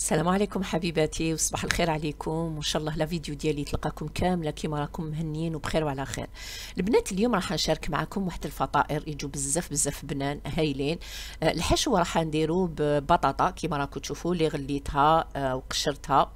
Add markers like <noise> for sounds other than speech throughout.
السلام عليكم حبيباتي وصباح الخير عليكم وان شاء الله لا فيديو ديالي تلقاكم كامله كيما راكم مهنيين وبخير وعلى خير البنات اليوم راح نشارك معكم واحد الفطائر يجوا بزاف بزاف بنان هايلين آه، الحشو راح نديرو ببطاطا كيما راكم تشوفوا اللي غليتها آه، وقشرتها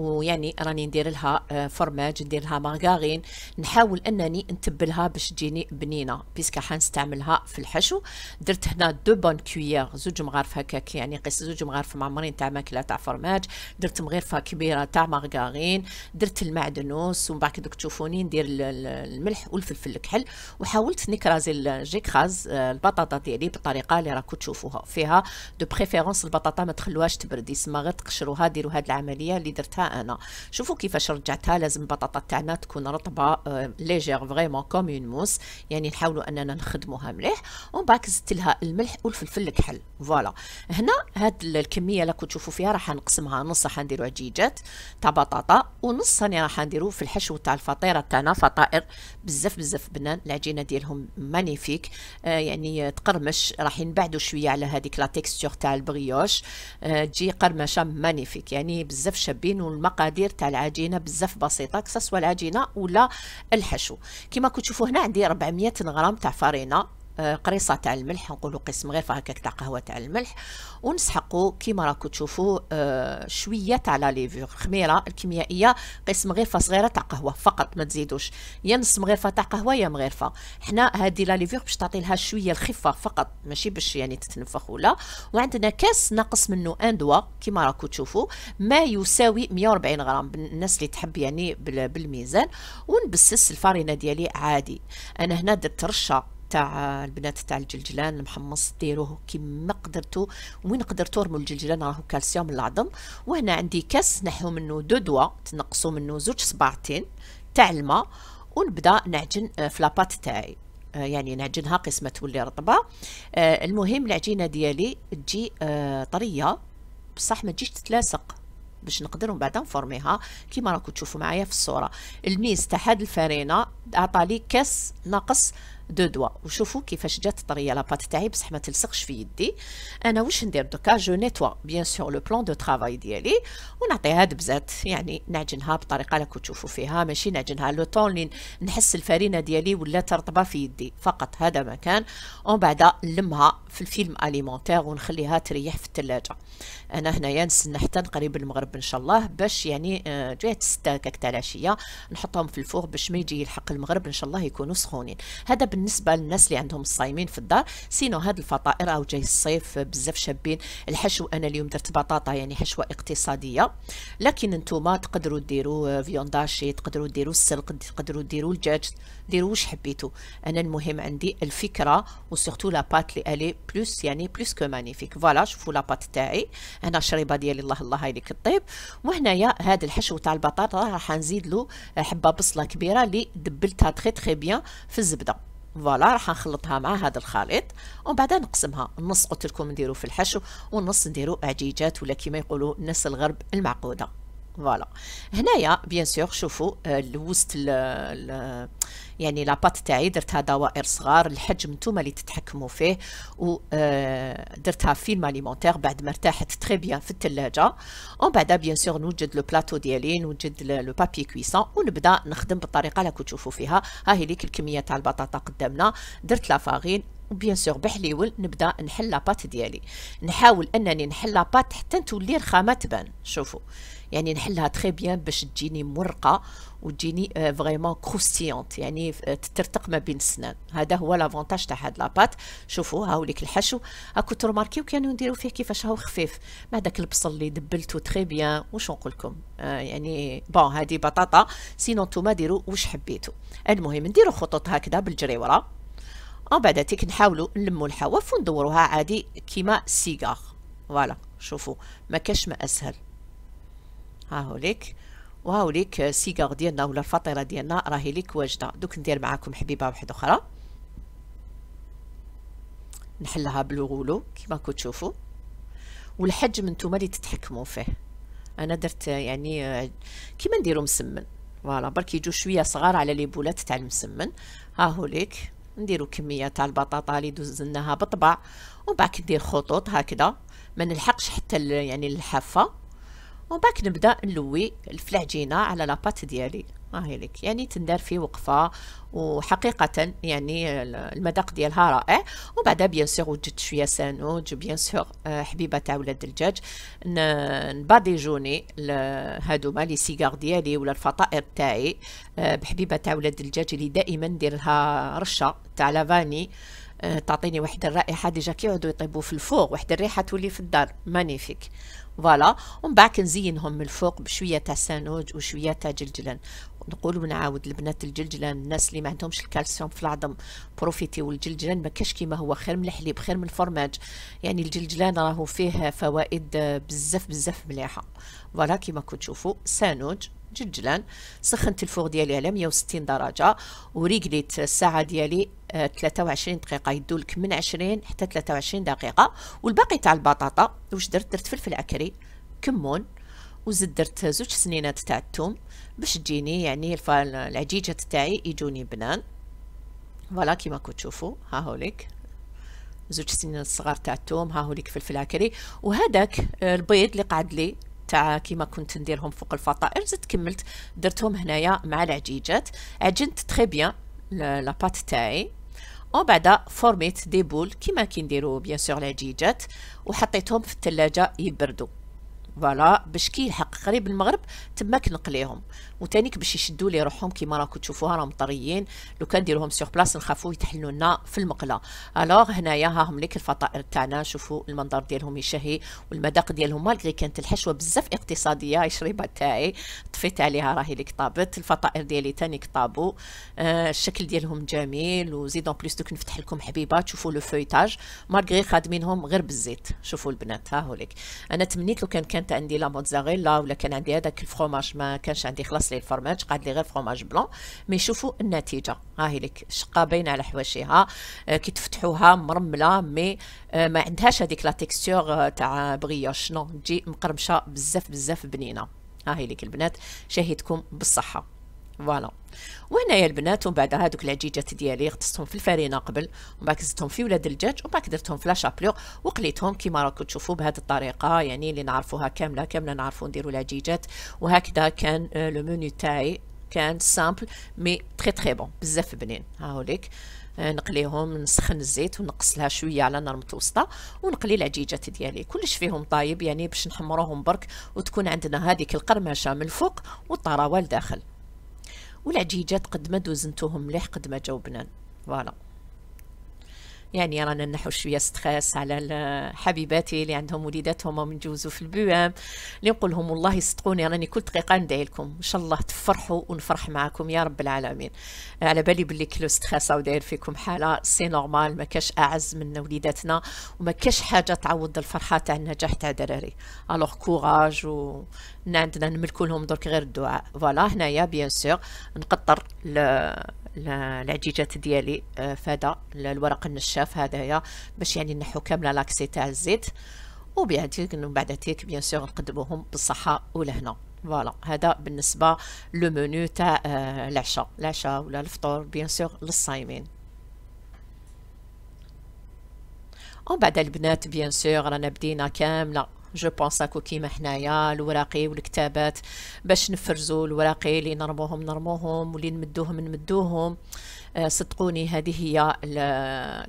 ويعني راني ندير لها فرماج آه، ندير لها مارغارين نحاول انني نتبلها باش تجيني بنينه بيسكا حنستعملها في الحشو درت هنا دو بون كويير زوج مغارف هكاك يعني قيس زوج مغارف معمرين تاع ماكله تاع فرماج درت مغرفه كبيره تاع مارغارين درت المعدنوس ومن بعد دوك تشوفوني ندير الملح والفلفل الكحل وحاولت نكرازي جيكراز آه، البطاطا ديالي بالطريقه اللي راكم تشوفوها فيها دو بريفيرونس البطاطا ما تخلوهاش تبرد يسمى غير تقشروها ديروا هاد العمليه اللي درتها انا شوفوا كيفاش رجعتها لازم البطاطا تاعنا تكون رطبه ليجير فريمون كوم اون موس يعني نحاولوا اننا نخدموها مليح ومن بعد زدت لها الملح والفلفل الكحل فوالا هنا هاد الكميه اللي راكم تشوفوا فيها راح نقسمها نص راح نديرو عجيجات تاع بطاطا ونص ثاني راح نديرو في الحشو تاع الفطيره تاعنا فطائر بزاف بزاف بنان العجينه ديالهم مانيفيك آه يعني تقرمش راح ينبعدوا شويه على هذيك لا تيكستور تاع البريوش آه تجي قرمشه مانيفيك يعني بزاف شابين كيكونوا المقادير تاع العجينه بزاف بسيطه كسا سوا العجينه ولا الحشو كما كتشوفوا هنا عندي 400 غرام تاع فرينه آه، قريصه تاع الملح نقولوا قسم غير فهكاك تاع قهوه تاع الملح ونسحقوا كيما راكم تشوفوا آه، شويه تاع لا ليفور خميره الكيميائيه قسم غرفه صغيره تاع قهوه فقط ما تزيدوش يا نص مغرفه تاع قهوه يا مغرفه حنا هذه لا ليفور باش تعطي لها شويه الخفه فقط ماشي باش يعني تتنفخ ولا وعندنا كاس ناقص منه دوا كيما راكم تشوفوا ما يساوي 140 غرام بالناس اللي تحب يعني بالميزان ونبسس الفارينه ديالي عادي انا هنا درت رشه تاع البنات تاع الجلجلان المحمص ديروه كيما قدرتو وين قدرتو رموا الجلجلان راهو كالسيوم العظم وهنا عندي كاس نحو منه دو دوا تنقصوا منه زوج صبعتين تاع الماء ونبدا نعجن آه، في لاباط تاعي آه، يعني نعجنها قسمة تولي رطبة آه، المهم العجينة ديالي تجي طرية بصح ما تجيش تتلاصق باش نقدروا بعدا نفورميها كيما راكم تشوفوا معايا في الصوره الميز تاع هاد الفرينه عطالي كاس ناقص دو دوا وشوفوا كيفاش جات طريه لاباط تاعي بصح ما تلصقش في يدي انا واش ندير دوكا جو نيتوا بيان سور لو بلون دو ترافاي ديالي ونعطيها دبزات يعني نعجنها بطريقه راكم تشوفوا فيها ماشي نعجنها لو طون لين نحس الفرينه ديالي ولات رطبه في يدي فقط هذا ما كان ومن بعد نلمها في الفيلم اليمونتير ونخليها تريح في الثلاجه انا هنايا نستنى حتى قريب المغرب ان شاء الله باش يعني آه، جات ستة كاك تاع العشيه نحطهم في الفوغ باش ما يجي يلحق المغرب ان شاء الله يكونوا سخونين هذا بالنسبه للناس اللي عندهم الصايمين في الدار سينو هاد الفطائر راهو جاي الصيف بزاف شابين الحشو انا اليوم درت بطاطا يعني حشوه اقتصاديه لكن انتم تقدروا ديروا فيونداشي تقدروا ديروا السلق تقدروا ديروا الدجاج ديروا واش حبيتوا انا المهم عندي الفكره وسورتو لا بات اللي الي بلوس يعني بلوس كو مانيفيك فوالا شوفوا لا بات تاعي هنا شريبه ديالي الله الله هايليك الطيب وهنايا هذا الحشو تاع البطاطا راح نزيد له حبه بصله كبيره اللي دبلتها تخي تخي بيان في الزبده فوالا راح نخلطها مع هذا الخليط ومن بعد نقسمها النص قلت لكم نديرو في الحشو والنص نديرو عجيجات ولا كما يقولوا الناس الغرب المعقوده فوالا هنايا بيان سور شوفوا آه، لوست يعني لاباط تاعي درتها دوائر صغار الحجم نتوما اللي تتحكموا فيه ودرتها فيلم الماليمونتيغ بعد ما ارتاحت تري بيان في الثلاجه ومن بعد بيان سور نوجد لو بلاطو ديالي نوجد لو بابي كويسون ونبدا نخدم بالطريقه اللي راكم تشوفوا فيها ها هي ليك الكميه تاع البطاطا قدامنا درت لافاغين وبيان سور بحليول نبدا نحل لاباط ديالي نحاول انني نحل لاباط حتى تولي رخامه تبان شوفوا يعني نحلها تري بيان باش تجيني مرقه وتجيني فريمون آه، كروستيونت يعني آه، ترتق ما بين السنان هذا هو لافونتاج تاع هاد لاباط شوفوا هاوليك الحشو هاكو ترماركيو كانوا نديرو فيه كيفاش هاو خفيف مع داك البصل اللي دبلتو تري بيان واش نقول لكم آه يعني بون هادي بطاطا سينو نتوما ديروا واش حبيتو المهم نديرو خطوط هكذا بالجريوره ومن بعد تيك نحاولوا نلموا الحواف وندوروها عادي كيما سيجار فوالا شوفوا ما كاش ما اسهل هاهوليك ليك آه، سيغار ديالنا ولا الفطيره ديالنا راهي ليك واجده دوك ندير معاكم حبيبه واحده اخرى نحلها بالغولو كما تشوفوا والحجم نتوما اللي تتحكموا فيه انا درت آه، يعني آه، كيما نديرو مسمن فوالا برك يجو شويه صغار على لي بولات تاع المسمن ها هو ليك نديرو كميه تاع البطاطا اللي دوزناها بطبع وبعد بعد دير خطوط هكذا ما نلحقش حتى يعني الحافه بعد نبدا نلوي الفلاجينه على لاباط ديالي ها آه، لك يعني تندار فيه وقفه وحقيقه يعني المذاق ديالها رائع بعد بيان سور وجدت شويه سانوج بيان سور آه، حبيبه تاع ولاد الدجاج نباديجوني هادوما لي سيغار ديالي ولا الفطائر تاعي آه، بحبيبه تاع ولاد الدجاج اللي دائما ندير لها رشه تاع لافاني آه، تعطيني واحد الرائحه ديجا كي يطيبوا في الفوق واحد الريحه تولي في الدار مانيفيك فوالا ومن بعد نزينهم من الفوق بشويه تاع سانوج وشويه تاع جلجلان نقول ونعاود البنات الجلجلان الناس اللي ما عندهمش الكالسيوم في العظم بروفيتي الجلجلان ما كاش كيما هو خير من الحليب خير من الفرماج يعني الجلجلان راهو فيه فوائد آه، بزاف بزاف مليحه فوالا كيما كتشوفوا سانوج جلجلان سخنت الفوغ ديالي على 160 درجه وريقليت الساعه ديالي 23 آه، دقيقه يدولك لك من 20 حتى 23 دقيقه والباقي تاع البطاطا واش درت درت فلفل عكري كمون وزد درت زوج سنينات تاع الثوم باش تجيني يعني العجيجات تاعي يجوني بنان فوالا كيما تشوفوا ها هوليك زوج سنينات صغار تاع الثوم ها هوليك فلفل عكري وهذاك آه، البيض اللي قعد لي تاع كيما كنت نديرهم فوق الفطائر زدت كملت درتهم هنايا مع العجيجات عجنت تري بيان لا بات تاعي اون بعدا فورميت دي بول كيما كي نديرو بيان سور العجيجات وحطيتهم في الثلاجه يبردوا فوالا باش كي يلحق قريب المغرب تماك نقليهم وتانيك باش يشدوا لي روحهم كيما راكم تشوفوها راهم طريين لو كان ديروهم سيغ بلاص نخافوا يتحلوا لنا في المقله الوغ هنايا ها هم ليك الفطائر تاعنا شوفوا المنظر ديالهم يشهي والمذاق ديالهم مالغري كانت الحشوه بزاف اقتصاديه الشريبه تاعي طفيت عليها راهي ليك طابت الفطائر ديالي تانيك طابو آه الشكل ديالهم جميل وزيد اون بليس دوك نفتح لكم حبيبه تشوفوا لو فويتاج مالغري خادمينهم غير بالزيت شوفوا البنات ها هوليك انا تمنيت لو كان كانت كانت عندي لا موتزاريلا ولا كان عندي هذاك الفرماج ما كانش عندي خلاص لي الفرماج قعد لي غير فرماج بلون مي شوفوا النتيجه هاهي لك شقه باينه على حواشيها آه، كي تفتحوها مرمله مي آه، ما عندهاش هذيك لا تيكستور آه، تاع بريوش نو تجي مقرمشه بزاف بزاف بنينه هاهي لك البنات شهيتكم بالصحه فوالا وهنايا البنات ومن بعد هذوك العجيجات ديالي غطستهم في الفرينه قبل ومن بعد كزتهم في ولاد الدجاج ومن بعد درتهم في لاشابلوغ وقليتهم كيما راكم تشوفوا بهذه الطريقه يعني اللي نعرفوها كامله كامله نعرفوا نديروا العجيجات وهكذا كان لو مونيو تاعي كان سامبل مي تري تري بون بزاف بنين هاوليك آه، نقليهم نسخن الزيت ونقصلها شويه على نار متوسطه ونقلي العجيجات ديالي كلش فيهم طايب يعني باش نحمروهم برك وتكون عندنا هذيك القرمشه من الفوق والطراوه لداخل والعجيجات قد ما دوزنتوهم مليح قد ما جاوبنا فوالا يعني رانا نحو شويه ستريس على حبيباتي اللي عندهم وليداتهم ومن جوزو في البوام اللي نقول لهم والله يصدقوني راني كل دقيقه ندعي لكم ان شاء الله تفرحوا ونفرح معكم يا رب العالمين على بالي باللي كلو ستريس او داير فيكم حاله سي نورمال ما كاش اعز من وليداتنا وما كاش حاجه تعوض الفرحه تاع النجاح تاع دراري الوغ كوراج و عندنا نملكو لهم درك غير الدعاء فوالا هنايا بيان سور نقطر العجيجات ديالي آه، فدا الورق النشاف هذايا باش يعني نحو كامله لاكسي تاع الزيت وبعد من بعد تيك بيان سور نقدموهم بالصحه ولهنا فوالا هذا بالنسبه لو منيو تاع آه، العشاء العشاء ولا الفطور بيان سور للصايمين ومن بعد البنات بيان سور رانا بدينا كامله جو بونس اكو كيما حنايا الوراقي والكتابات باش نفرزوا الوراقي اللي نرموهم نرموهم واللي نمدوهم نمدوهم آه صدقوني هذه هي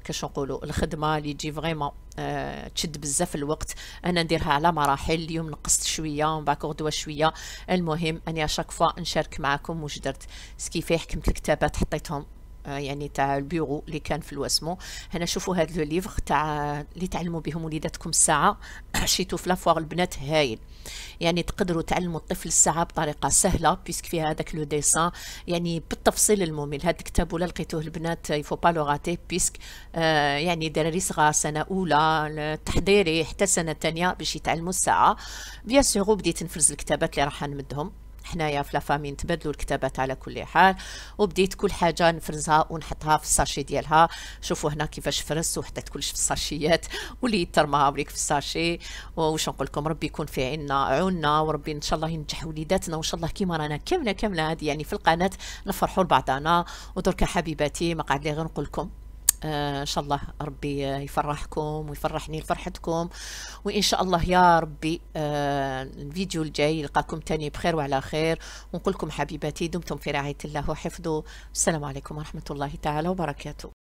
كاش نقولوا الخدمه اللي تجي فريمون آه تشد بزاف الوقت انا نديرها على مراحل اليوم نقصت شويه ومن بعد غدوه شويه المهم اني اشاك فوا نشارك معكم واش درت سكيفي حكمت الكتابات حطيتهم آه، يعني تاع البيرو اللي كان في الواسمو هنا شوفوا هذا لو ليفغ تاع اللي تعلموا بهم وليداتكم الساعه <coughs> شيتو في لافوار البنات هايل يعني تقدروا تعلموا الطفل الساعه بطريقه سهله بيسك فيها هذاك لو ديسان يعني بالتفصيل الممل هذا الكتاب ولا لقيتوه البنات يفو با لو غاتي بيسك آه يعني دراري صغار سنه اولى تحضيري حتى سنه ثانيه باش يتعلموا الساعه بيان سيغ بديت نفرز الكتابات اللي راح نمدهم حنايا في لافامي نتبادلوا الكتابات على كل حال وبديت كل حاجه نفرزها ونحطها في الساشي ديالها شوفوا هنا كيفاش فرزت وحطيت كلش في الساشيات وليت ترماها ليك في الساشي واش نقول لكم ربي يكون في عنا عوننا وربي ان شاء الله ينجح وليداتنا وان شاء الله كيما رانا كامله كامله هذه يعني في القناه نفرحوا لبعضنا ودركا حبيباتي ما قعد لي غير نقول لكم آه، ان شاء الله ربي يفرحكم ويفرحني فرحتكم وان شاء الله يا ربي آه، الفيديو الجاي يلقاكم تاني بخير وعلى خير ونقول لكم حبيباتي دمتم في رعايه الله وحفظه السلام عليكم ورحمه الله تعالى وبركاته